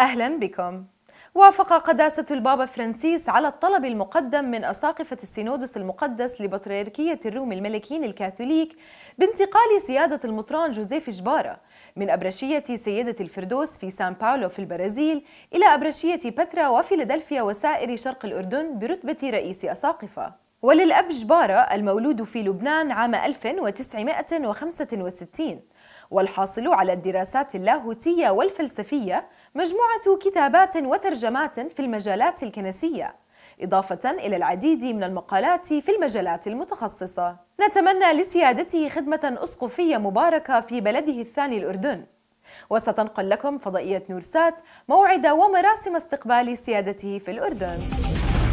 أهلا بكم وافق قداسة البابا فرانسيس على الطلب المقدم من أساقفة السينودس المقدس لبطريركية الروم الملكيين الكاثوليك بانتقال سيادة المطران جوزيف جبارة من أبرشية سيدة الفردوس في سان باولو في البرازيل إلى أبرشية بترا وفيلادلفيا وسائر شرق الأردن برتبة رئيس أساقفة وللأب جبارة المولود في لبنان عام 1965 والحاصل على الدراسات اللاهوتية والفلسفية مجموعة كتابات وترجمات في المجالات الكنسية إضافة إلى العديد من المقالات في المجالات المتخصصة نتمنى لسيادته خدمة أسقفية مباركة في بلده الثاني الأردن وستنقل لكم فضائية نورسات موعد ومراسم استقبال سيادته في الأردن